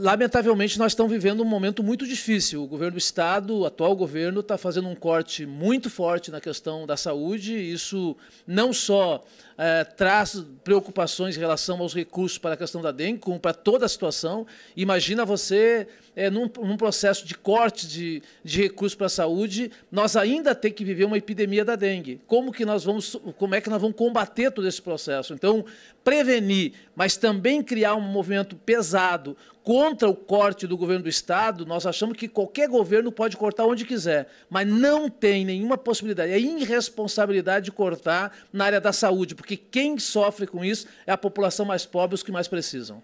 Lamentavelmente, nós estamos vivendo um momento muito difícil. O governo do Estado, o atual governo, está fazendo um corte muito forte na questão da saúde. Isso não só é, traz preocupações em relação aos recursos para a questão da dengue, como para toda a situação. Imagina você, é, num, num, processo de corte de, de recursos para a saúde, nós ainda tem que viver uma epidemia da dengue. Como que nós vamos, como é que nós vamos combater todo esse processo? Então, prevenir, mas também criar um movimento pesado contra contra o corte do governo do Estado, nós achamos que qualquer governo pode cortar onde quiser, mas não tem nenhuma possibilidade. É irresponsabilidade de cortar na área da saúde, porque quem sofre com isso é a população mais pobre, os que mais precisam.